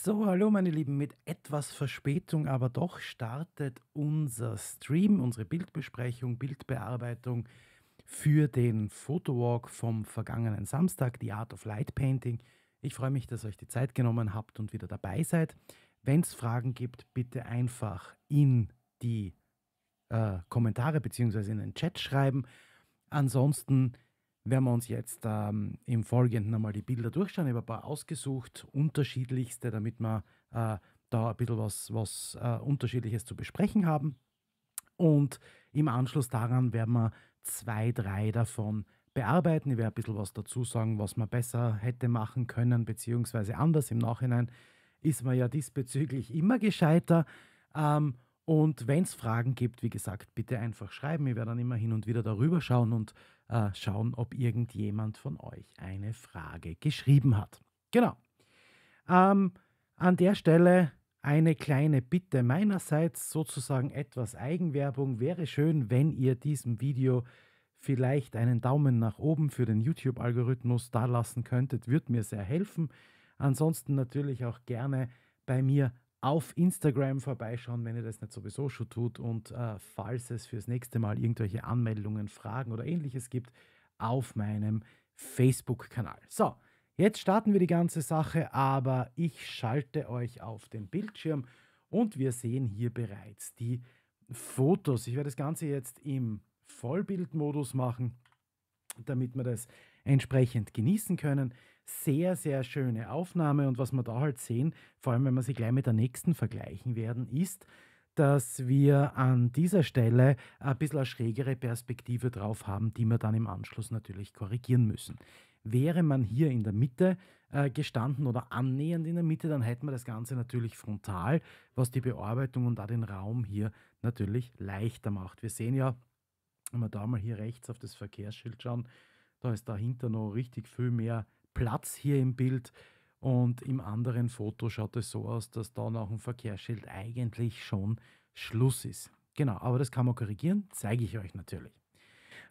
So, hallo meine Lieben, mit etwas Verspätung aber doch startet unser Stream, unsere Bildbesprechung, Bildbearbeitung für den Photowalk vom vergangenen Samstag, die Art of Light Painting. Ich freue mich, dass ihr euch die Zeit genommen habt und wieder dabei seid. Wenn es Fragen gibt, bitte einfach in die äh, Kommentare bzw. in den Chat schreiben. Ansonsten werden wir uns jetzt ähm, im Folgenden einmal die Bilder durchschauen. Ich habe ein paar ausgesucht, unterschiedlichste, damit wir äh, da ein bisschen was, was äh, Unterschiedliches zu besprechen haben. Und im Anschluss daran werden wir zwei, drei davon bearbeiten. Ich werde ein bisschen was dazu sagen, was man besser hätte machen können, beziehungsweise anders im Nachhinein ist man ja diesbezüglich immer gescheiter. Ähm, und wenn es Fragen gibt, wie gesagt, bitte einfach schreiben. Ich werde dann immer hin und wieder darüber schauen und äh, schauen, ob irgendjemand von euch eine Frage geschrieben hat. Genau. Ähm, an der Stelle eine kleine Bitte meinerseits, sozusagen etwas Eigenwerbung. Wäre schön, wenn ihr diesem Video vielleicht einen Daumen nach oben für den YouTube-Algorithmus dalassen könntet, würde mir sehr helfen. Ansonsten natürlich auch gerne bei mir auf Instagram vorbeischauen, wenn ihr das nicht sowieso schon tut. Und äh, falls es fürs nächste Mal irgendwelche Anmeldungen, Fragen oder ähnliches gibt, auf meinem Facebook-Kanal. So, jetzt starten wir die ganze Sache, aber ich schalte euch auf den Bildschirm und wir sehen hier bereits die Fotos. Ich werde das Ganze jetzt im Vollbildmodus machen, damit wir das entsprechend genießen können sehr, sehr schöne Aufnahme. Und was wir da halt sehen, vor allem wenn wir sie gleich mit der nächsten vergleichen werden, ist, dass wir an dieser Stelle ein bisschen eine schrägere Perspektive drauf haben, die wir dann im Anschluss natürlich korrigieren müssen. Wäre man hier in der Mitte äh, gestanden oder annähernd in der Mitte, dann hätten wir das Ganze natürlich frontal, was die Bearbeitung und auch den Raum hier natürlich leichter macht. Wir sehen ja, wenn wir da mal hier rechts auf das Verkehrsschild schauen, da ist dahinter noch richtig viel mehr Platz hier im Bild. Und im anderen Foto schaut es so aus, dass da noch ein Verkehrsschild eigentlich schon Schluss ist. Genau, aber das kann man korrigieren, zeige ich euch natürlich.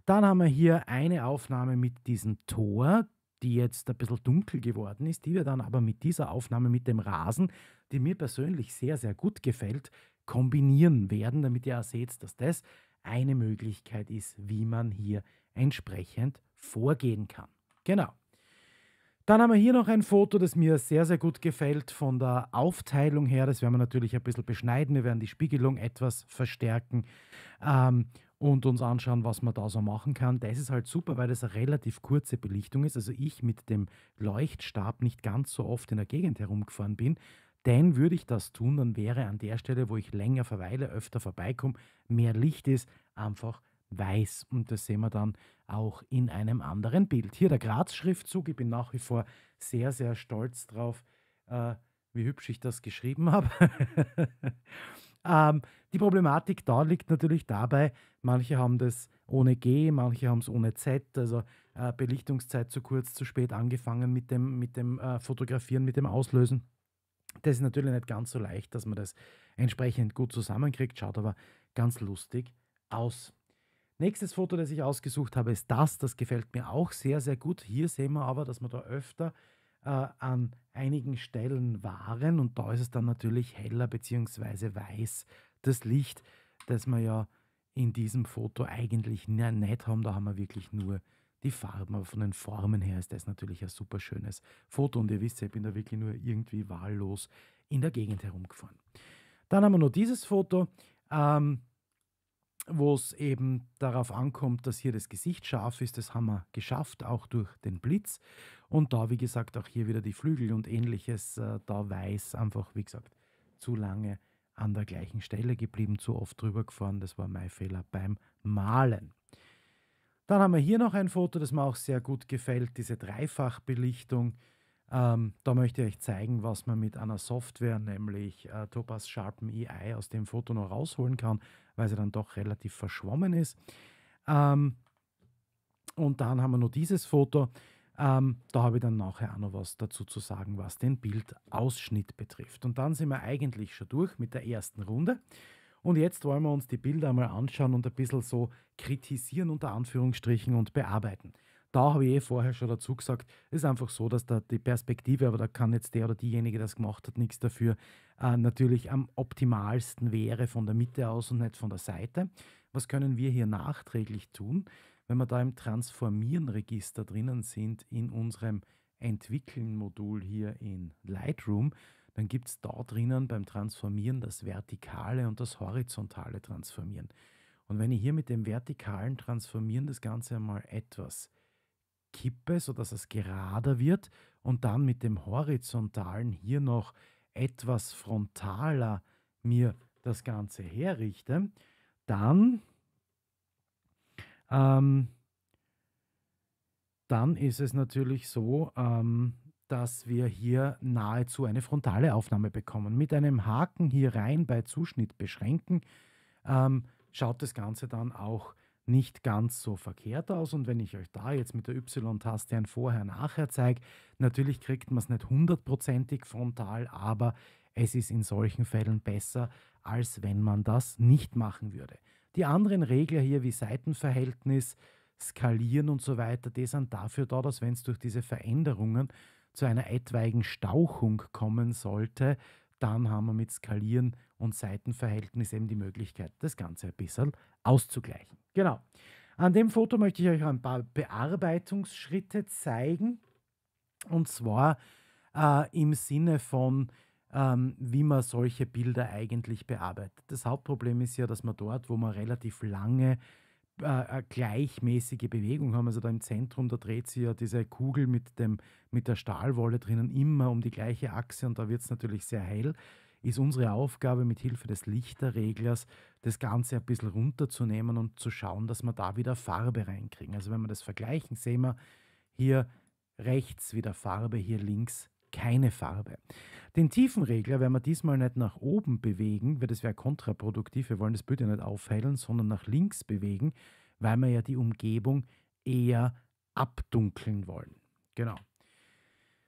Dann haben wir hier eine Aufnahme mit diesem Tor, die jetzt ein bisschen dunkel geworden ist, die wir dann aber mit dieser Aufnahme mit dem Rasen, die mir persönlich sehr, sehr gut gefällt, kombinieren werden, damit ihr auch seht, dass das eine Möglichkeit ist, wie man hier entsprechend vorgehen kann. Genau. Dann haben wir hier noch ein Foto, das mir sehr, sehr gut gefällt von der Aufteilung her. Das werden wir natürlich ein bisschen beschneiden. Wir werden die Spiegelung etwas verstärken ähm, und uns anschauen, was man da so machen kann. Das ist halt super, weil das eine relativ kurze Belichtung ist. Also ich mit dem Leuchtstab nicht ganz so oft in der Gegend herumgefahren bin. Denn würde ich das tun, dann wäre an der Stelle, wo ich länger verweile, öfter vorbeikomme, mehr Licht ist, einfach weiß. Und das sehen wir dann auch in einem anderen Bild. Hier der Graz-Schriftzug. Ich bin nach wie vor sehr, sehr stolz drauf, äh, wie hübsch ich das geschrieben habe. ähm, die Problematik da liegt natürlich dabei, manche haben das ohne G, manche haben es ohne Z, also äh, Belichtungszeit zu kurz, zu spät angefangen mit dem, mit dem äh, Fotografieren, mit dem Auslösen. Das ist natürlich nicht ganz so leicht, dass man das entsprechend gut zusammenkriegt, schaut aber ganz lustig aus. Nächstes Foto, das ich ausgesucht habe, ist das. Das gefällt mir auch sehr, sehr gut. Hier sehen wir aber, dass wir da öfter äh, an einigen Stellen waren und da ist es dann natürlich heller bzw. weiß. Das Licht, das wir ja in diesem Foto eigentlich nicht haben, da haben wir wirklich nur die Farben, aber von den Formen her ist das natürlich ein super schönes Foto und ihr wisst, ich bin da wirklich nur irgendwie wahllos in der Gegend herumgefahren. Dann haben wir noch dieses Foto. Ähm, wo es eben darauf ankommt, dass hier das Gesicht scharf ist. Das haben wir geschafft, auch durch den Blitz. Und da, wie gesagt, auch hier wieder die Flügel und ähnliches. Äh, da weiß einfach, wie gesagt, zu lange an der gleichen Stelle geblieben, zu oft drüber gefahren. Das war mein Fehler beim Malen. Dann haben wir hier noch ein Foto, das mir auch sehr gut gefällt, diese Dreifachbelichtung. Ähm, da möchte ich euch zeigen, was man mit einer Software, nämlich äh, Topaz Sharpen EI, aus dem Foto noch rausholen kann weil sie dann doch relativ verschwommen ist. Ähm, und dann haben wir noch dieses Foto. Ähm, da habe ich dann nachher auch noch was dazu zu sagen, was den Bildausschnitt betrifft. Und dann sind wir eigentlich schon durch mit der ersten Runde. Und jetzt wollen wir uns die Bilder einmal anschauen und ein bisschen so kritisieren unter Anführungsstrichen und bearbeiten da habe ich eh vorher schon dazu gesagt, es ist einfach so, dass da die Perspektive, aber da kann jetzt der oder diejenige, der das gemacht hat, nichts dafür, äh, natürlich am optimalsten wäre von der Mitte aus und nicht von der Seite. Was können wir hier nachträglich tun? Wenn wir da im Transformieren-Register drinnen sind in unserem Entwickeln-Modul hier in Lightroom, dann gibt es da drinnen beim Transformieren das vertikale und das horizontale Transformieren. Und wenn ich hier mit dem vertikalen Transformieren das Ganze einmal etwas Kippe, sodass es gerader wird und dann mit dem horizontalen hier noch etwas frontaler mir das Ganze herrichte, dann, ähm, dann ist es natürlich so, ähm, dass wir hier nahezu eine frontale Aufnahme bekommen. Mit einem Haken hier rein bei Zuschnitt beschränken, ähm, schaut das Ganze dann auch nicht ganz so verkehrt aus. Und wenn ich euch da jetzt mit der Y-Taste ein Vorher-Nachher zeige, natürlich kriegt man es nicht hundertprozentig frontal, aber es ist in solchen Fällen besser, als wenn man das nicht machen würde. Die anderen Regler hier wie Seitenverhältnis, Skalieren und so weiter, die sind dafür da, dass wenn es durch diese Veränderungen zu einer etwaigen Stauchung kommen sollte, dann haben wir mit Skalieren und Seitenverhältnis eben die Möglichkeit, das Ganze ein bisschen auszugleichen. Genau. An dem Foto möchte ich euch ein paar Bearbeitungsschritte zeigen. Und zwar äh, im Sinne von, ähm, wie man solche Bilder eigentlich bearbeitet. Das Hauptproblem ist ja, dass man dort, wo man relativ lange äh, gleichmäßige Bewegung haben. Also da im Zentrum, da dreht sich ja diese Kugel mit, dem, mit der Stahlwolle drinnen immer um die gleiche Achse und da wird es natürlich sehr hell ist unsere Aufgabe, mit Hilfe des Lichterreglers das Ganze ein bisschen runterzunehmen und zu schauen, dass wir da wieder Farbe reinkriegen. Also wenn wir das vergleichen, sehen wir hier rechts wieder Farbe, hier links keine Farbe. Den Tiefenregler werden wir diesmal nicht nach oben bewegen, weil das wäre kontraproduktiv. Wir wollen das Bild ja nicht aufhellen, sondern nach links bewegen, weil wir ja die Umgebung eher abdunkeln wollen. Genau.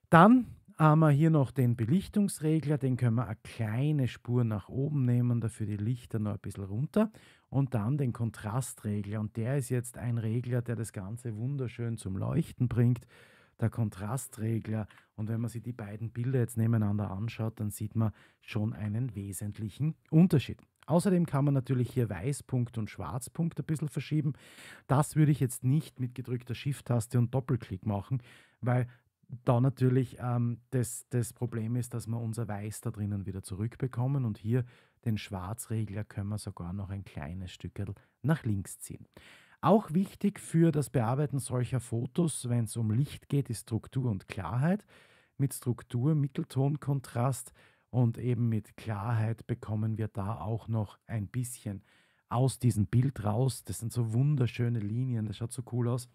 Dann haben wir hier noch den Belichtungsregler, den können wir eine kleine Spur nach oben nehmen, dafür die Lichter noch ein bisschen runter. Und dann den Kontrastregler. Und der ist jetzt ein Regler, der das Ganze wunderschön zum Leuchten bringt. Der Kontrastregler. Und wenn man sich die beiden Bilder jetzt nebeneinander anschaut, dann sieht man schon einen wesentlichen Unterschied. Außerdem kann man natürlich hier Weißpunkt und Schwarzpunkt ein bisschen verschieben. Das würde ich jetzt nicht mit gedrückter Shift-Taste und Doppelklick machen, weil da natürlich ähm, das, das Problem ist, dass wir unser Weiß da drinnen wieder zurückbekommen und hier den Schwarzregler können wir sogar noch ein kleines Stück nach links ziehen. Auch wichtig für das Bearbeiten solcher Fotos, wenn es um Licht geht, ist Struktur und Klarheit. Mit Struktur, Mitteltonkontrast und eben mit Klarheit bekommen wir da auch noch ein bisschen aus diesem Bild raus. Das sind so wunderschöne Linien, das schaut so cool aus.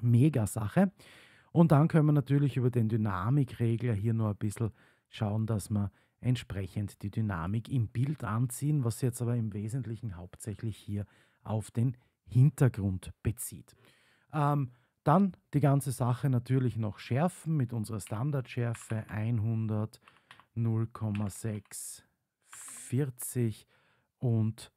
Mega Sache. Und dann können wir natürlich über den Dynamikregler hier nur ein bisschen schauen, dass wir entsprechend die Dynamik im Bild anziehen, was jetzt aber im Wesentlichen hauptsächlich hier auf den Hintergrund bezieht. Ähm, dann die ganze Sache natürlich noch schärfen mit unserer Standardschärfe 100, 0,6, 40 und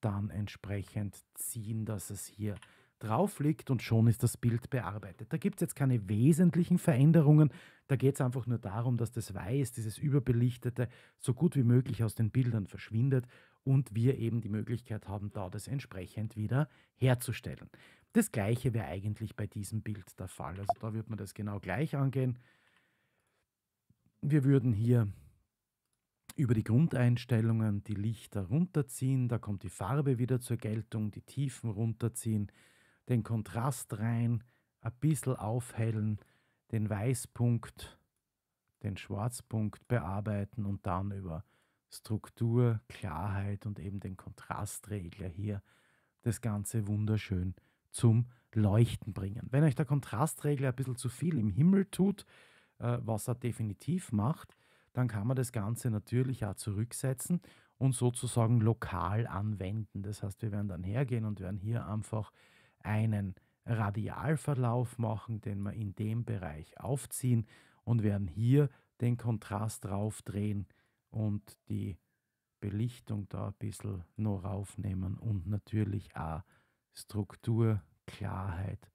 dann entsprechend ziehen, dass es hier drauf liegt und schon ist das Bild bearbeitet. Da gibt es jetzt keine wesentlichen Veränderungen. Da geht es einfach nur darum, dass das Weiß, dieses Überbelichtete, so gut wie möglich aus den Bildern verschwindet und wir eben die Möglichkeit haben, da das entsprechend wieder herzustellen. Das gleiche wäre eigentlich bei diesem Bild der Fall. Also da würde man das genau gleich angehen. Wir würden hier über die Grundeinstellungen die Lichter runterziehen, da kommt die Farbe wieder zur Geltung, die Tiefen runterziehen, den Kontrast rein, ein bisschen aufhellen, den Weißpunkt, den Schwarzpunkt bearbeiten und dann über Struktur, Klarheit und eben den Kontrastregler hier das Ganze wunderschön zum Leuchten bringen. Wenn euch der Kontrastregler ein bisschen zu viel im Himmel tut, äh, was er definitiv macht, dann kann man das Ganze natürlich auch zurücksetzen und sozusagen lokal anwenden. Das heißt, wir werden dann hergehen und werden hier einfach einen Radialverlauf machen, den wir in dem Bereich aufziehen und werden hier den Kontrast raufdrehen und die Belichtung da ein bisschen noch raufnehmen und natürlich auch Struktur, Klarheit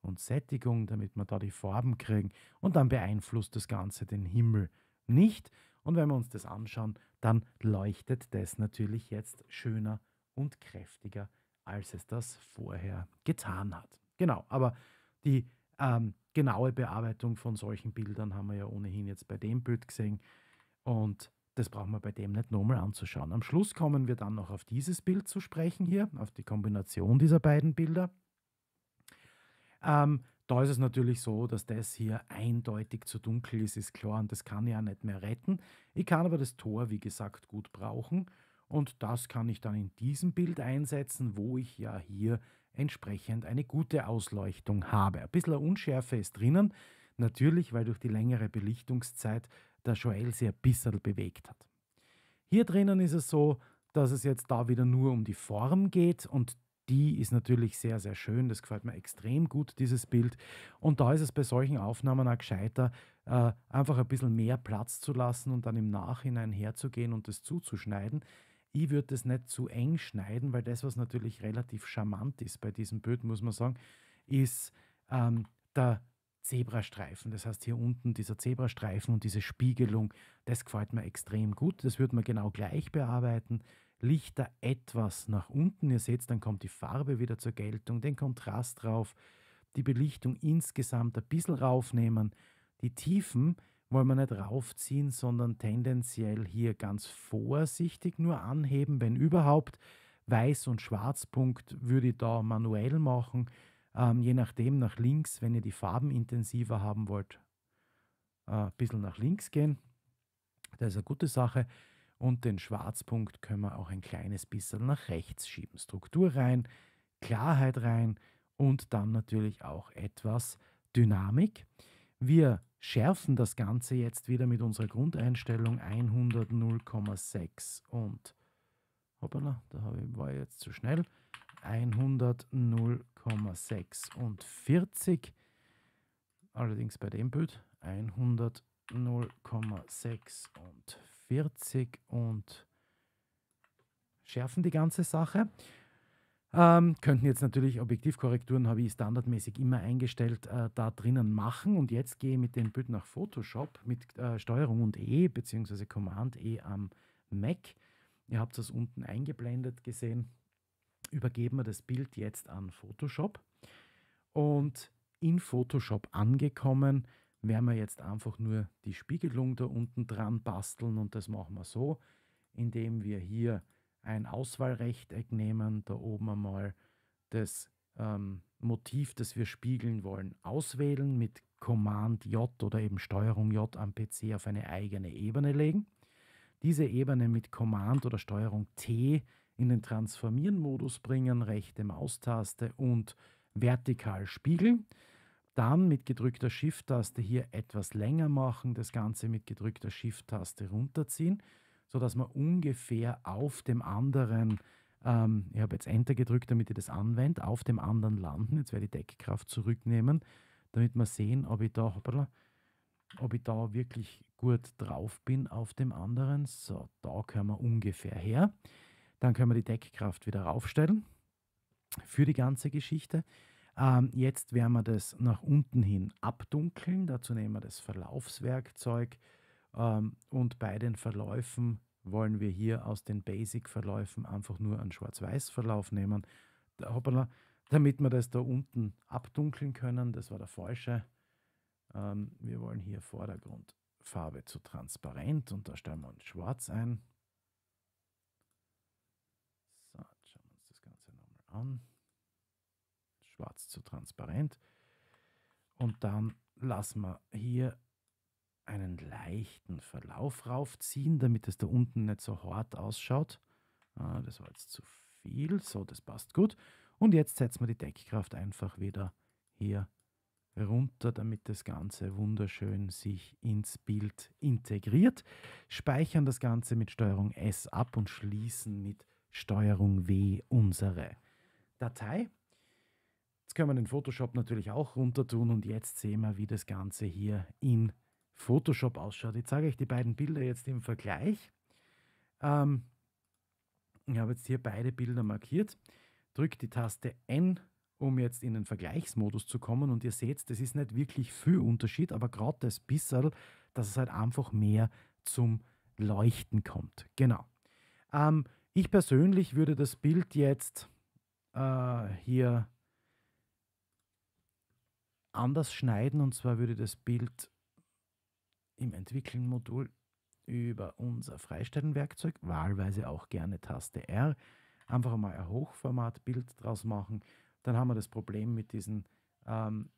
und Sättigung, damit wir da die Farben kriegen und dann beeinflusst das Ganze den Himmel nicht. Und wenn wir uns das anschauen, dann leuchtet das natürlich jetzt schöner und kräftiger als es das vorher getan hat. Genau, aber die ähm, genaue Bearbeitung von solchen Bildern haben wir ja ohnehin jetzt bei dem Bild gesehen und das brauchen wir bei dem nicht nochmal anzuschauen. Am Schluss kommen wir dann noch auf dieses Bild zu sprechen hier, auf die Kombination dieser beiden Bilder. Ähm, da ist es natürlich so, dass das hier eindeutig zu dunkel ist, ist klar, und das kann ich ja nicht mehr retten. Ich kann aber das Tor, wie gesagt, gut brauchen und das kann ich dann in diesem Bild einsetzen, wo ich ja hier entsprechend eine gute Ausleuchtung habe. Ein bisschen Unschärfe ist drinnen, natürlich, weil durch die längere Belichtungszeit der Joel sich ein bisschen bewegt hat. Hier drinnen ist es so, dass es jetzt da wieder nur um die Form geht und die ist natürlich sehr, sehr schön. Das gefällt mir extrem gut, dieses Bild. Und da ist es bei solchen Aufnahmen auch gescheiter, äh, einfach ein bisschen mehr Platz zu lassen und dann im Nachhinein herzugehen und das zuzuschneiden. Ich würde das nicht zu eng schneiden, weil das, was natürlich relativ charmant ist bei diesem Bild, muss man sagen, ist ähm, der Zebrastreifen. Das heißt, hier unten dieser Zebrastreifen und diese Spiegelung, das gefällt mir extrem gut. Das würde man genau gleich bearbeiten. Lichter etwas nach unten. Ihr seht, dann kommt die Farbe wieder zur Geltung, den Kontrast drauf, die Belichtung insgesamt ein bisschen raufnehmen. Die Tiefen wollen wir nicht raufziehen, sondern tendenziell hier ganz vorsichtig nur anheben, wenn überhaupt. Weiß- und Schwarzpunkt würde ich da manuell machen, ähm, je nachdem nach links, wenn ihr die Farben intensiver haben wollt, äh, ein bisschen nach links gehen. Das ist eine gute Sache. Und den Schwarzpunkt können wir auch ein kleines bisschen nach rechts schieben. Struktur rein, Klarheit rein und dann natürlich auch etwas Dynamik. Wir schärfen das Ganze jetzt wieder mit unserer Grundeinstellung 100 0,6 und hoppala, da war ich jetzt zu schnell. 100 0,6 und 40. Allerdings bei dem Bild 100 0,6 und 40 und schärfen die ganze Sache. Ähm, könnten jetzt natürlich Objektivkorrekturen, habe ich standardmäßig immer eingestellt, äh, da drinnen machen. Und jetzt gehe ich mit dem Bild nach Photoshop mit äh, Steuerung und E bzw. Command E am Mac. Ihr habt das unten eingeblendet gesehen. Übergeben wir das Bild jetzt an Photoshop. Und in Photoshop angekommen, werden wir jetzt einfach nur die Spiegelung da unten dran basteln. Und das machen wir so, indem wir hier ein Auswahlrechteck nehmen, da oben einmal das ähm, Motiv, das wir spiegeln wollen, auswählen, mit Command J oder eben Steuerung J am PC auf eine eigene Ebene legen. Diese Ebene mit Command oder Steuerung T in den Transformieren-Modus bringen, rechte Maustaste und vertikal spiegeln. Dann mit gedrückter Shift-Taste hier etwas länger machen, das Ganze mit gedrückter Shift-Taste runterziehen sodass man ungefähr auf dem anderen, ähm, ich habe jetzt Enter gedrückt, damit ich das anwende, auf dem anderen landen. Jetzt werde ich Deckkraft zurücknehmen, damit wir sehen, ob ich da, ob ich da wirklich gut drauf bin auf dem anderen. So, da können wir ungefähr her. Dann können wir die Deckkraft wieder raufstellen für die ganze Geschichte. Ähm, jetzt werden wir das nach unten hin abdunkeln. Dazu nehmen wir das Verlaufswerkzeug. Ähm, und bei den Verläufen wollen wir hier aus den Basic-Verläufen einfach nur einen Schwarz-Weiß-Verlauf nehmen, hoppala, damit wir das da unten abdunkeln können. Das war der falsche. Ähm, wir wollen hier Vordergrundfarbe zu transparent und da stellen wir uns schwarz ein. So, jetzt schauen wir uns das Ganze nochmal an. Schwarz zu transparent. Und dann lassen wir hier einen leichten Verlauf raufziehen, damit es da unten nicht so hart ausschaut. Ah, das war jetzt zu viel. So, das passt gut. Und jetzt setzen wir die Deckkraft einfach wieder hier runter, damit das Ganze wunderschön sich ins Bild integriert. Speichern das Ganze mit Steuerung S ab und schließen mit Steuerung W unsere Datei. Jetzt können wir den Photoshop natürlich auch runter tun und jetzt sehen wir, wie das Ganze hier in Photoshop ausschaut. Ich zeige euch die beiden Bilder jetzt im Vergleich. Ähm, ich habe jetzt hier beide Bilder markiert. Drückt die Taste N, um jetzt in den Vergleichsmodus zu kommen. Und ihr seht, das ist nicht wirklich viel Unterschied, aber gerade das bisschen, dass es halt einfach mehr zum Leuchten kommt. Genau. Ähm, ich persönlich würde das Bild jetzt äh, hier anders schneiden. Und zwar würde das Bild im Entwickeln-Modul über unser Freistellenwerkzeug, wahlweise auch gerne Taste R, einfach mal ein Hochformat-Bild draus machen. Dann haben wir das Problem mit diesen ähm,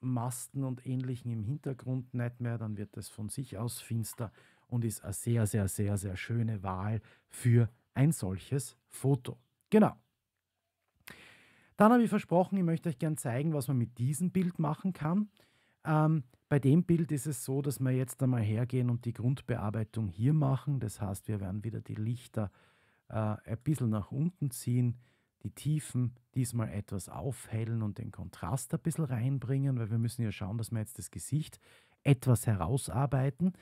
Masten und Ähnlichen im Hintergrund nicht mehr. Dann wird das von sich aus finster und ist eine sehr, sehr, sehr, sehr schöne Wahl für ein solches Foto. Genau. Dann habe ich versprochen, ich möchte euch gerne zeigen, was man mit diesem Bild machen kann. Ähm, bei dem Bild ist es so, dass wir jetzt einmal hergehen und die Grundbearbeitung hier machen. Das heißt, wir werden wieder die Lichter äh, ein bisschen nach unten ziehen, die Tiefen diesmal etwas aufhellen und den Kontrast ein bisschen reinbringen, weil wir müssen ja schauen, dass wir jetzt das Gesicht etwas herausarbeiten.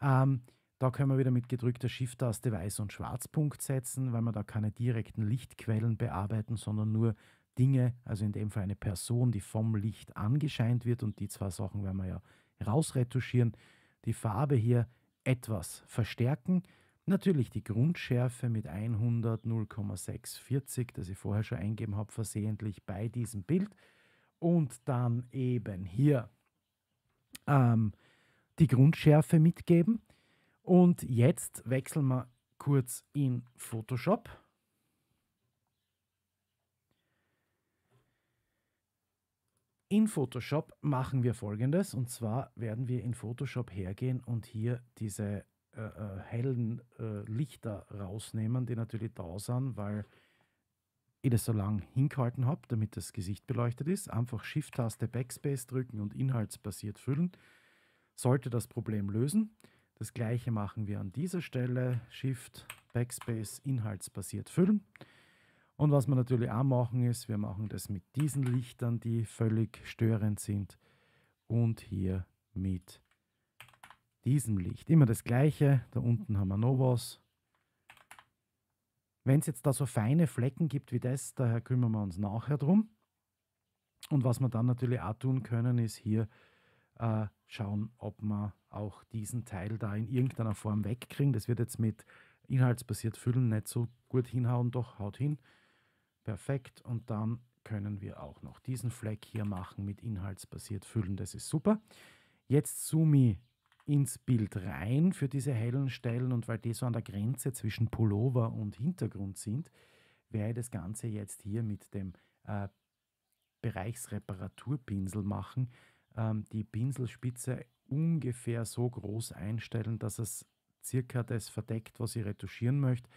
Ähm, da können wir wieder mit gedrückter Shift-Taste Weiß- und Schwarzpunkt setzen, weil wir da keine direkten Lichtquellen bearbeiten, sondern nur Dinge, also in dem Fall eine Person, die vom Licht angescheint wird und die zwei Sachen werden wir ja rausretuschieren, die Farbe hier etwas verstärken. Natürlich die Grundschärfe mit 100 0,640, das ich vorher schon eingeben habe, versehentlich bei diesem Bild. Und dann eben hier ähm, die Grundschärfe mitgeben. Und jetzt wechseln wir kurz in Photoshop. In Photoshop machen wir folgendes und zwar werden wir in Photoshop hergehen und hier diese äh, äh hellen äh, Lichter rausnehmen, die natürlich da sind, weil ich das so lange hingehalten habe, damit das Gesicht beleuchtet ist. Einfach Shift-Taste Backspace drücken und inhaltsbasiert füllen. Sollte das Problem lösen. Das gleiche machen wir an dieser Stelle. Shift Backspace inhaltsbasiert füllen. Und was wir natürlich auch machen, ist, wir machen das mit diesen Lichtern, die völlig störend sind. Und hier mit diesem Licht. Immer das gleiche. Da unten haben wir noch was. Wenn es jetzt da so feine Flecken gibt wie das, daher kümmern wir uns nachher drum. Und was wir dann natürlich auch tun können, ist hier äh, schauen, ob wir auch diesen Teil da in irgendeiner Form wegkriegen. Das wird jetzt mit inhaltsbasiert Füllen nicht so gut hinhauen, doch haut hin. Perfekt. Und dann können wir auch noch diesen Fleck hier machen mit inhaltsbasiert füllen. Das ist super. Jetzt zoome ins Bild rein für diese hellen Stellen und weil die so an der Grenze zwischen Pullover und Hintergrund sind, werde ich das Ganze jetzt hier mit dem äh, Bereichsreparaturpinsel machen. Ähm, die Pinselspitze ungefähr so groß einstellen, dass es circa das verdeckt, was ich retuschieren möchte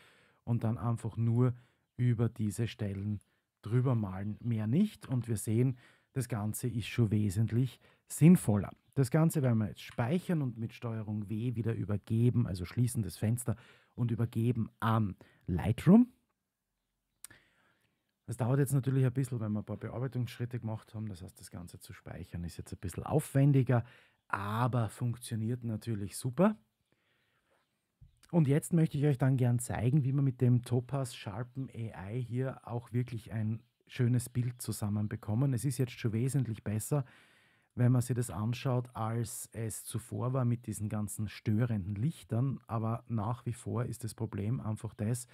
und dann einfach nur über diese Stellen drüber malen, mehr nicht. Und wir sehen, das Ganze ist schon wesentlich sinnvoller. Das Ganze werden wir jetzt speichern und mit Steuerung W wieder übergeben, also schließen das Fenster und übergeben an Lightroom. Das dauert jetzt natürlich ein bisschen, weil wir ein paar Bearbeitungsschritte gemacht haben. Das heißt, das Ganze zu speichern ist jetzt ein bisschen aufwendiger, aber funktioniert natürlich super. Und jetzt möchte ich euch dann gern zeigen, wie man mit dem Topaz Sharpen AI hier auch wirklich ein schönes Bild zusammenbekommen. Es ist jetzt schon wesentlich besser, wenn man sich das anschaut, als es zuvor war mit diesen ganzen störenden Lichtern. Aber nach wie vor ist das Problem einfach das,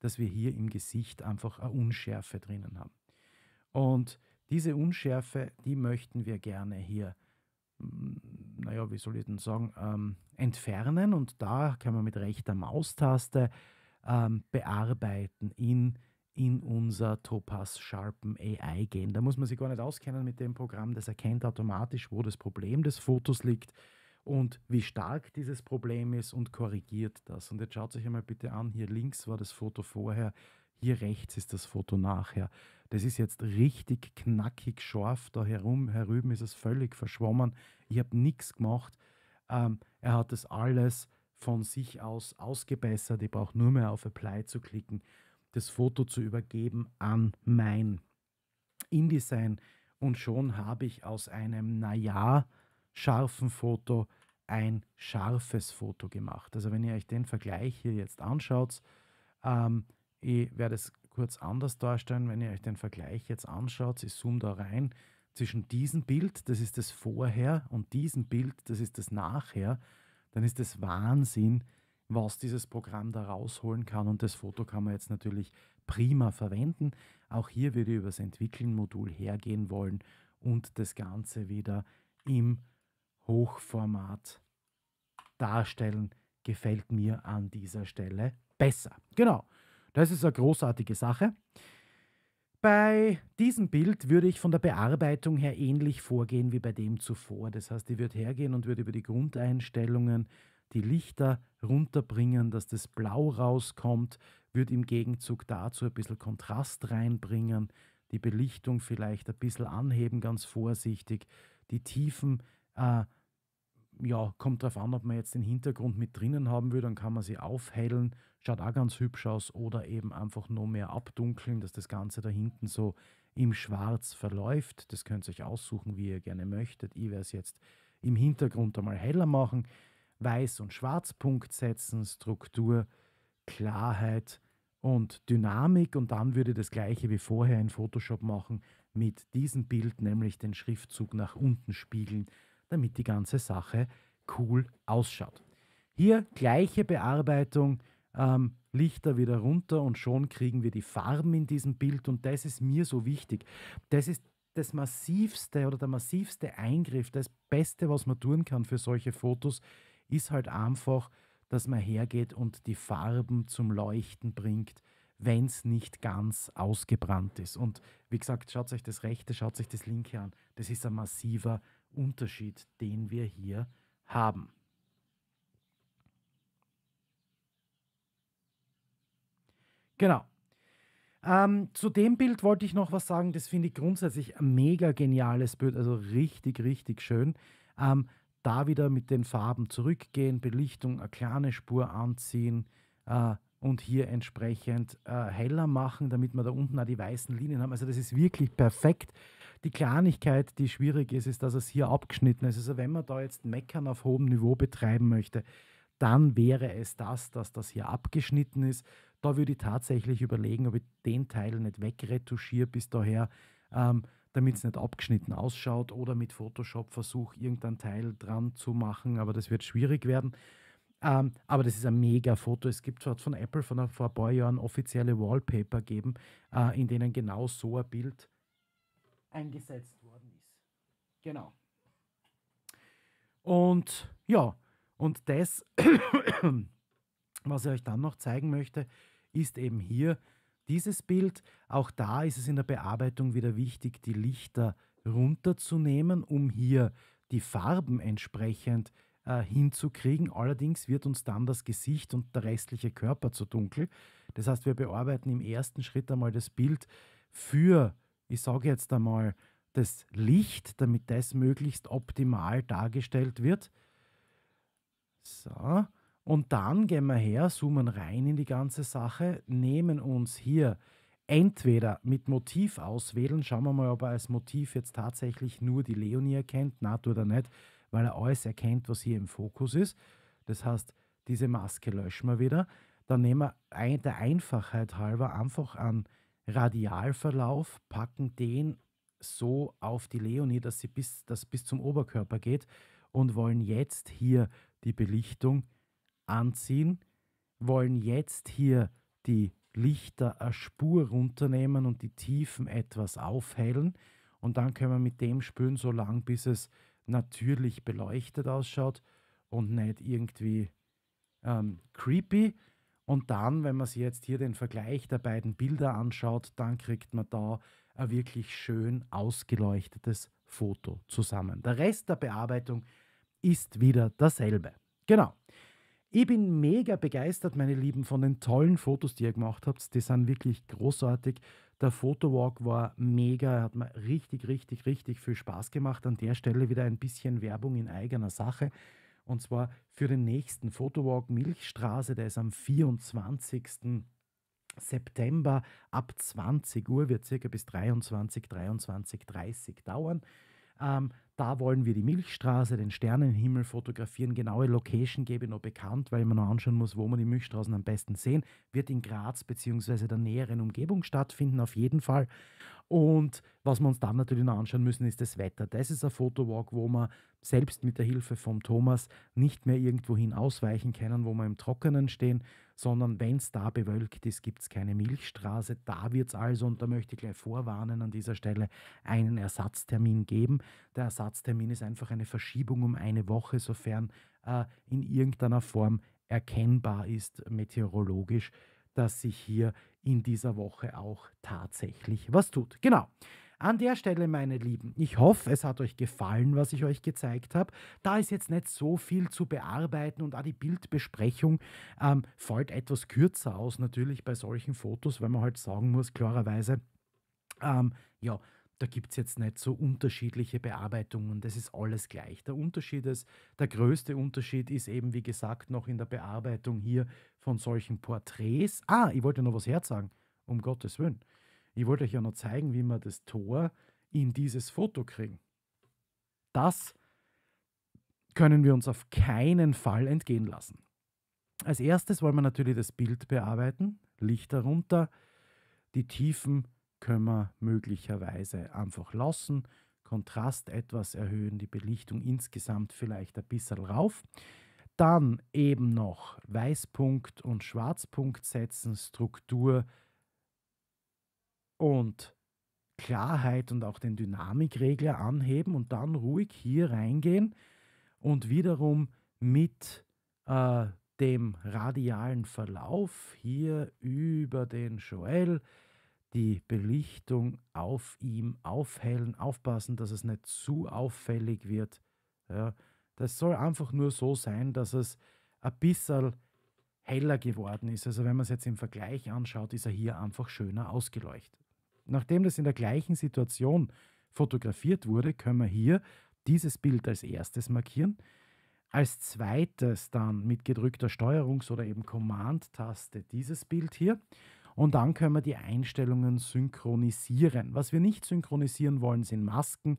dass wir hier im Gesicht einfach eine Unschärfe drinnen haben. Und diese Unschärfe, die möchten wir gerne hier naja, wie soll ich denn sagen, ähm, entfernen und da kann man mit rechter Maustaste ähm, bearbeiten in, in unser Topaz Sharpen AI gehen. Da muss man sich gar nicht auskennen mit dem Programm, das erkennt automatisch, wo das Problem des Fotos liegt und wie stark dieses Problem ist und korrigiert das. Und jetzt schaut euch einmal bitte an, hier links war das Foto vorher, hier rechts ist das Foto nachher. Das ist jetzt richtig knackig scharf da herum. Herüben ist es völlig verschwommen. Ich habe nichts gemacht. Ähm, er hat das alles von sich aus ausgebessert. Ich brauche nur mehr auf Apply zu klicken, das Foto zu übergeben an mein InDesign. Und schon habe ich aus einem, naja, scharfen Foto ein scharfes Foto gemacht. Also wenn ihr euch den Vergleich hier jetzt anschaut, ähm, ich werde es kurz anders darstellen, wenn ihr euch den Vergleich jetzt anschaut. Ich zoome da rein. Zwischen diesem Bild, das ist das Vorher, und diesem Bild, das ist das Nachher, dann ist es Wahnsinn, was dieses Programm da rausholen kann. Und das Foto kann man jetzt natürlich prima verwenden. Auch hier würde ich über das Entwickeln-Modul hergehen wollen und das Ganze wieder im Hochformat darstellen. Gefällt mir an dieser Stelle besser. Genau. Das ist eine großartige Sache. Bei diesem Bild würde ich von der Bearbeitung her ähnlich vorgehen wie bei dem zuvor. Das heißt, ich würde hergehen und würde über die Grundeinstellungen die Lichter runterbringen, dass das Blau rauskommt, würde im Gegenzug dazu ein bisschen Kontrast reinbringen, die Belichtung vielleicht ein bisschen anheben, ganz vorsichtig, die Tiefen äh, ja, kommt darauf an, ob man jetzt den Hintergrund mit drinnen haben will, dann kann man sie aufhellen, schaut auch ganz hübsch aus oder eben einfach nur mehr abdunkeln, dass das Ganze da hinten so im Schwarz verläuft. Das könnt ihr euch aussuchen, wie ihr gerne möchtet. Ich werde es jetzt im Hintergrund einmal heller machen. Weiß- und Schwarzpunkt setzen, Struktur, Klarheit und Dynamik und dann würde ich das gleiche wie vorher in Photoshop machen mit diesem Bild, nämlich den Schriftzug nach unten spiegeln damit die ganze Sache cool ausschaut. Hier gleiche Bearbeitung, ähm, Lichter wieder runter und schon kriegen wir die Farben in diesem Bild und das ist mir so wichtig. Das ist das massivste oder der massivste Eingriff, das Beste, was man tun kann für solche Fotos, ist halt einfach, dass man hergeht und die Farben zum Leuchten bringt, wenn es nicht ganz ausgebrannt ist. Und wie gesagt, schaut euch das rechte, schaut euch das linke an. Das ist ein massiver Unterschied, den wir hier haben. Genau. Ähm, zu dem Bild wollte ich noch was sagen. Das finde ich grundsätzlich ein mega geniales Bild, also richtig, richtig schön. Ähm, da wieder mit den Farben zurückgehen, Belichtung, eine kleine Spur anziehen äh, und hier entsprechend äh, heller machen, damit wir da unten auch die weißen Linien haben. Also das ist wirklich perfekt die Kleinigkeit, die schwierig ist, ist, dass es hier abgeschnitten ist. Also wenn man da jetzt Meckern auf hohem Niveau betreiben möchte, dann wäre es das, dass das hier abgeschnitten ist. Da würde ich tatsächlich überlegen, ob ich den Teil nicht wegretuschiere bis daher, ähm, damit es nicht abgeschnitten ausschaut oder mit Photoshop versuche, irgendeinen Teil dran zu machen, aber das wird schwierig werden. Ähm, aber das ist ein mega Foto. Es gibt hat von Apple von, vor ein paar Jahren offizielle Wallpaper gegeben, äh, in denen genau so ein Bild eingesetzt worden ist. Genau. Und ja, und das, was ich euch dann noch zeigen möchte, ist eben hier dieses Bild. Auch da ist es in der Bearbeitung wieder wichtig, die Lichter runterzunehmen, um hier die Farben entsprechend äh, hinzukriegen. Allerdings wird uns dann das Gesicht und der restliche Körper zu dunkel. Das heißt, wir bearbeiten im ersten Schritt einmal das Bild für die ich sage jetzt einmal, das Licht, damit das möglichst optimal dargestellt wird. So, und dann gehen wir her, zoomen rein in die ganze Sache, nehmen uns hier entweder mit Motiv auswählen, schauen wir mal, ob er als Motiv jetzt tatsächlich nur die Leonie erkennt, na, tut er nicht, weil er alles erkennt, was hier im Fokus ist. Das heißt, diese Maske löschen wir wieder. Dann nehmen wir der Einfachheit halber einfach an Radialverlauf, packen den so auf die Leonie, dass sie bis, dass bis zum Oberkörper geht und wollen jetzt hier die Belichtung anziehen, wollen jetzt hier die Lichter eine Spur runternehmen und die Tiefen etwas aufhellen und dann können wir mit dem spülen so lang, bis es natürlich beleuchtet ausschaut und nicht irgendwie ähm, creepy. Und dann, wenn man sich jetzt hier den Vergleich der beiden Bilder anschaut, dann kriegt man da ein wirklich schön ausgeleuchtetes Foto zusammen. Der Rest der Bearbeitung ist wieder dasselbe. Genau. Ich bin mega begeistert, meine Lieben, von den tollen Fotos, die ihr gemacht habt. Die sind wirklich großartig. Der Fotowalk war mega, hat mir richtig, richtig, richtig viel Spaß gemacht. An der Stelle wieder ein bisschen Werbung in eigener Sache und zwar für den nächsten Fotowalk Milchstraße, der ist am 24. September ab 20 Uhr, wird circa bis 23, 23, 30 dauern. Ähm, da wollen wir die Milchstraße, den Sternenhimmel fotografieren. Genaue Location gebe ich noch bekannt, weil man noch anschauen muss, wo man die Milchstraßen am besten sehen. Wird in Graz bzw. der näheren Umgebung stattfinden, auf jeden Fall. Und was wir uns dann natürlich noch anschauen müssen, ist das Wetter. Das ist ein Fotowalk, wo wir selbst mit der Hilfe vom Thomas nicht mehr irgendwohin ausweichen können, wo wir im Trockenen stehen, sondern wenn es da bewölkt ist, gibt es keine Milchstraße. Da wird es also, und da möchte ich gleich vorwarnen an dieser Stelle, einen Ersatztermin geben. Der Ersatztermin ist einfach eine Verschiebung um eine Woche, sofern äh, in irgendeiner Form erkennbar ist, meteorologisch, dass sich hier in dieser Woche auch tatsächlich was tut. Genau. An der Stelle, meine Lieben, ich hoffe, es hat euch gefallen, was ich euch gezeigt habe. Da ist jetzt nicht so viel zu bearbeiten und auch die Bildbesprechung ähm, fällt etwas kürzer aus, natürlich bei solchen Fotos, weil man halt sagen muss, klarerweise, ähm, ja, da gibt es jetzt nicht so unterschiedliche Bearbeitungen, das ist alles gleich. Der Unterschied ist, der größte Unterschied ist eben, wie gesagt, noch in der Bearbeitung hier von solchen Porträts. Ah, ich wollte noch was herzagen, um Gottes Willen. Ich wollte euch ja noch zeigen, wie wir das Tor in dieses Foto kriegen. Das können wir uns auf keinen Fall entgehen lassen. Als erstes wollen wir natürlich das Bild bearbeiten, Licht darunter. Die Tiefen können wir möglicherweise einfach lassen, Kontrast etwas erhöhen, die Belichtung insgesamt vielleicht ein bisschen rauf. Dann eben noch Weißpunkt und Schwarzpunkt setzen, Struktur und Klarheit und auch den Dynamikregler anheben und dann ruhig hier reingehen und wiederum mit äh, dem radialen Verlauf hier über den Joel die Belichtung auf ihm aufhellen, aufpassen, dass es nicht zu auffällig wird. Ja. Das soll einfach nur so sein, dass es ein bisschen heller geworden ist. Also wenn man es jetzt im Vergleich anschaut, ist er hier einfach schöner ausgeleuchtet. Nachdem das in der gleichen Situation fotografiert wurde, können wir hier dieses Bild als erstes markieren. Als zweites dann mit gedrückter Steuerungs- oder eben Command-Taste dieses Bild hier. Und dann können wir die Einstellungen synchronisieren. Was wir nicht synchronisieren wollen, sind Masken,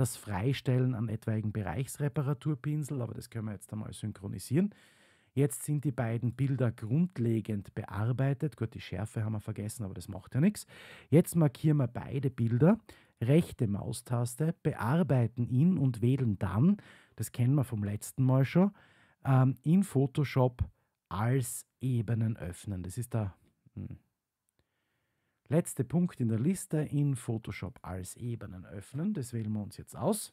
das Freistellen an etwaigen Bereichsreparaturpinsel, aber das können wir jetzt einmal synchronisieren. Jetzt sind die beiden Bilder grundlegend bearbeitet. Gut, die Schärfe haben wir vergessen, aber das macht ja nichts. Jetzt markieren wir beide Bilder, rechte Maustaste, bearbeiten ihn und wählen dann, das kennen wir vom letzten Mal schon, ähm, in Photoshop als Ebenen öffnen. Das ist der hm, letzte Punkt in der Liste in Photoshop als Ebenen öffnen. Das wählen wir uns jetzt aus.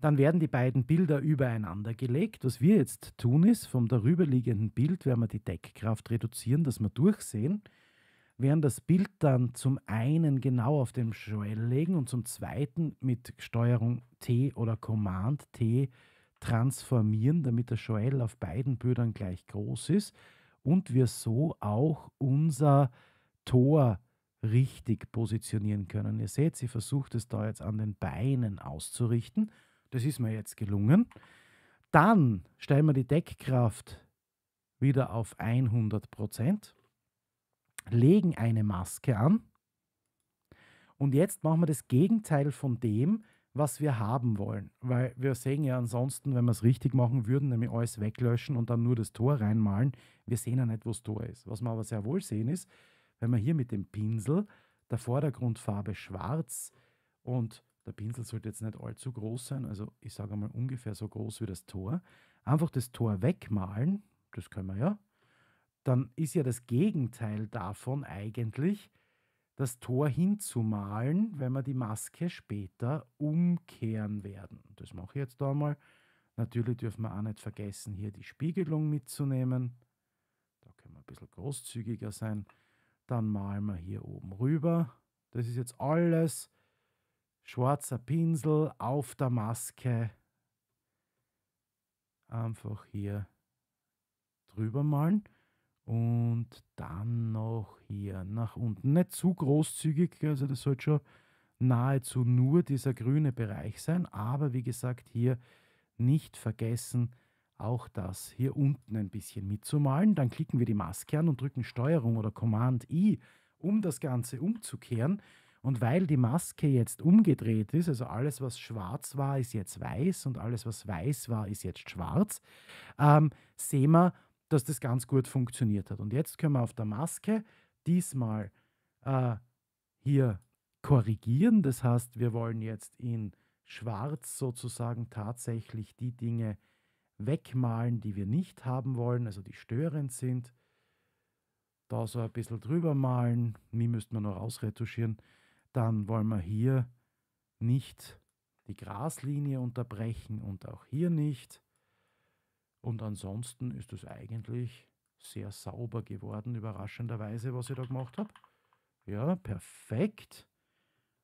Dann werden die beiden Bilder übereinander gelegt. Was wir jetzt tun ist, vom darüberliegenden Bild werden wir die Deckkraft reduzieren, dass wir durchsehen werden das Bild dann zum einen genau auf dem Joel legen und zum zweiten mit Steuerung T oder Command T transformieren, damit der Joel auf beiden Bildern gleich groß ist und wir so auch unser Tor richtig positionieren können. Ihr seht, sie versucht es da jetzt an den Beinen auszurichten. Das ist mir jetzt gelungen. Dann stellen wir die Deckkraft wieder auf 100 Prozent, legen eine Maske an und jetzt machen wir das Gegenteil von dem, was wir haben wollen. Weil wir sehen ja ansonsten, wenn wir es richtig machen würden, nämlich alles weglöschen und dann nur das Tor reinmalen, wir sehen ja nicht, wo das Tor ist. Was wir aber sehr wohl sehen ist, wenn wir hier mit dem Pinsel der Vordergrundfarbe schwarz und der Pinsel sollte jetzt nicht allzu groß sein, also ich sage mal ungefähr so groß wie das Tor, einfach das Tor wegmalen, das können wir ja, dann ist ja das Gegenteil davon eigentlich, das Tor hinzumalen, wenn wir die Maske später umkehren werden. Das mache ich jetzt da mal. Natürlich dürfen wir auch nicht vergessen, hier die Spiegelung mitzunehmen. Da können wir ein bisschen großzügiger sein. Dann malen wir hier oben rüber. Das ist jetzt alles schwarzer Pinsel auf der Maske. Einfach hier drüber malen. Und dann noch hier nach unten. Nicht zu großzügig, also das sollte schon nahezu nur dieser grüne Bereich sein. Aber wie gesagt, hier nicht vergessen, auch das hier unten ein bisschen mitzumalen. Dann klicken wir die Maske an und drücken Steuerung oder Command I, um das Ganze umzukehren. Und weil die Maske jetzt umgedreht ist, also alles, was schwarz war, ist jetzt weiß und alles, was weiß war, ist jetzt schwarz, ähm, sehen wir, dass das ganz gut funktioniert hat. Und jetzt können wir auf der Maske diesmal äh, hier korrigieren. Das heißt, wir wollen jetzt in schwarz sozusagen tatsächlich die Dinge wegmalen, die wir nicht haben wollen, also die störend sind. Da so ein bisschen drüber malen, die müssten wir noch ausretuschieren. Dann wollen wir hier nicht die Graslinie unterbrechen und auch hier nicht. Und ansonsten ist es eigentlich sehr sauber geworden, überraschenderweise, was ich da gemacht habe. Ja, perfekt.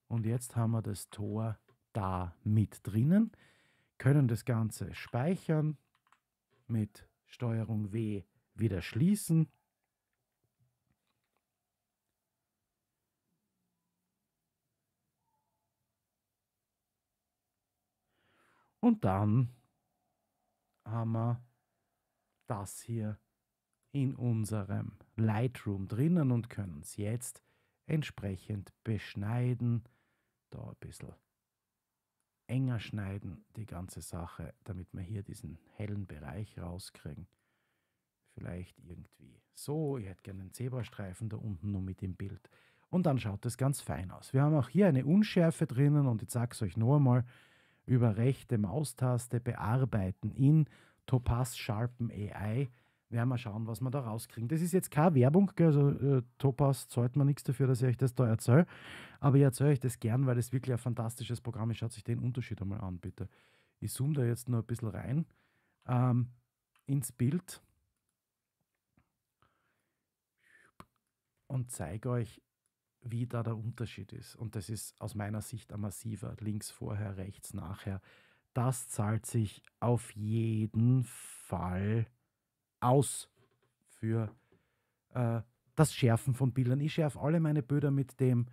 Und jetzt haben wir das Tor da mit drinnen, können das Ganze speichern, mit Steuerung W wieder schließen. Und dann haben wir das hier in unserem Lightroom drinnen und können es jetzt entsprechend beschneiden. Da ein bisschen enger schneiden, die ganze Sache, damit wir hier diesen hellen Bereich rauskriegen. Vielleicht irgendwie so. Ich hätte gerne einen Zebrastreifen da unten nur mit dem Bild. Und dann schaut es ganz fein aus. Wir haben auch hier eine Unschärfe drinnen und ich sage es euch noch einmal über rechte Maustaste bearbeiten in Topaz Sharpen AI. Werden wir schauen, was wir da rauskriegen. Das ist jetzt keine Werbung, also äh, Topaz zahlt man nichts dafür, dass ich euch das da erzähle. Aber ich erzähle euch das gern, weil das wirklich ein fantastisches Programm ist. Schaut sich den Unterschied einmal an, bitte. Ich zoome da jetzt nur ein bisschen rein ähm, ins Bild und zeige euch wie da der Unterschied ist. Und das ist aus meiner Sicht ein massiver. Links vorher, rechts nachher. Das zahlt sich auf jeden Fall aus für äh, das Schärfen von Bildern. Ich schärfe alle meine Böder mit dem,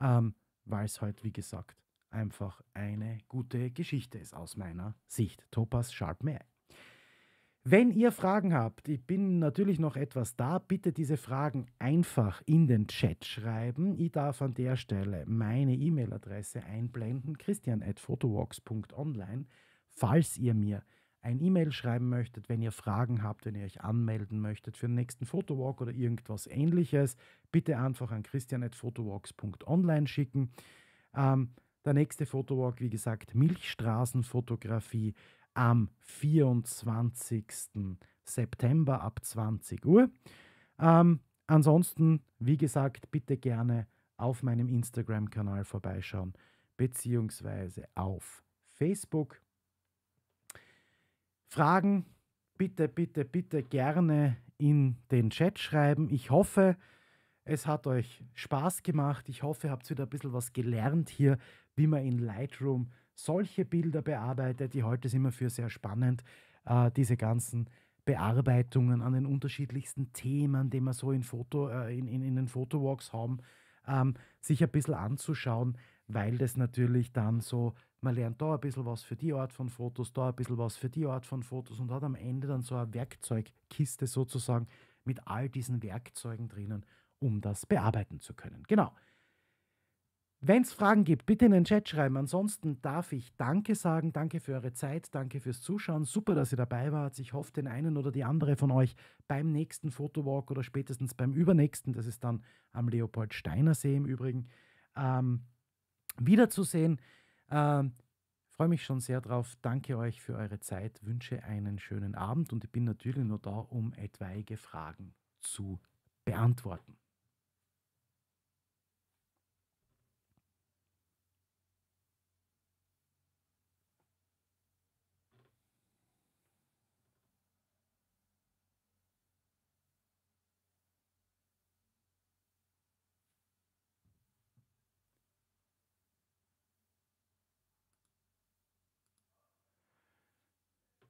ähm, weil es halt, wie gesagt, einfach eine gute Geschichte ist aus meiner Sicht. Topaz Sharp Mac. Wenn ihr Fragen habt, ich bin natürlich noch etwas da, bitte diese Fragen einfach in den Chat schreiben. Ich darf an der Stelle meine E-Mail-Adresse einblenden, christian.photowalks.online, falls ihr mir ein E-Mail schreiben möchtet, wenn ihr Fragen habt, wenn ihr euch anmelden möchtet für den nächsten Photowalk oder irgendwas ähnliches, bitte einfach an christian.photowalks.online schicken. Ähm, der nächste Photowalk, wie gesagt, Milchstraßenfotografie am 24. September ab 20 Uhr. Ähm, ansonsten, wie gesagt, bitte gerne auf meinem Instagram-Kanal vorbeischauen, beziehungsweise auf Facebook. Fragen bitte, bitte, bitte gerne in den Chat schreiben. Ich hoffe, es hat euch Spaß gemacht. Ich hoffe, ihr habt wieder ein bisschen was gelernt hier, wie man in Lightroom solche Bilder bearbeitet. Ich halte es immer für sehr spannend, äh, diese ganzen Bearbeitungen an den unterschiedlichsten Themen, die wir so in, Foto, äh, in, in, in, den Fotowalks haben, ähm, sich ein bisschen anzuschauen, weil das natürlich dann so, man lernt da ein bisschen was für die Art von Fotos, da ein bisschen was für die Art von Fotos und hat am Ende dann so eine Werkzeugkiste sozusagen mit all diesen Werkzeugen drinnen, um das bearbeiten zu können. Genau. Wenn es Fragen gibt, bitte in den Chat schreiben. Ansonsten darf ich Danke sagen. Danke für eure Zeit. Danke fürs Zuschauen. Super, dass ihr dabei wart. Ich hoffe, den einen oder die andere von euch beim nächsten Fotowalk oder spätestens beim übernächsten, das ist dann am Leopold Steiner See im Übrigen, ähm, wiederzusehen. Ähm, freue mich schon sehr drauf. Danke euch für eure Zeit. Wünsche einen schönen Abend und ich bin natürlich nur da, um etwaige Fragen zu beantworten.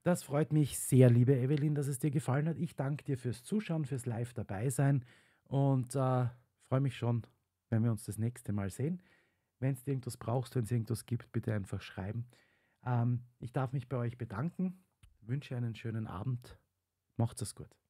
Das freut mich sehr, liebe Evelyn, dass es dir gefallen hat. Ich danke dir fürs Zuschauen, fürs Live dabei sein und äh, freue mich schon, wenn wir uns das nächste Mal sehen. Wenn es irgendwas brauchst, wenn es irgendwas gibt, bitte einfach schreiben. Ähm, ich darf mich bei euch bedanken, wünsche einen schönen Abend. Macht es gut.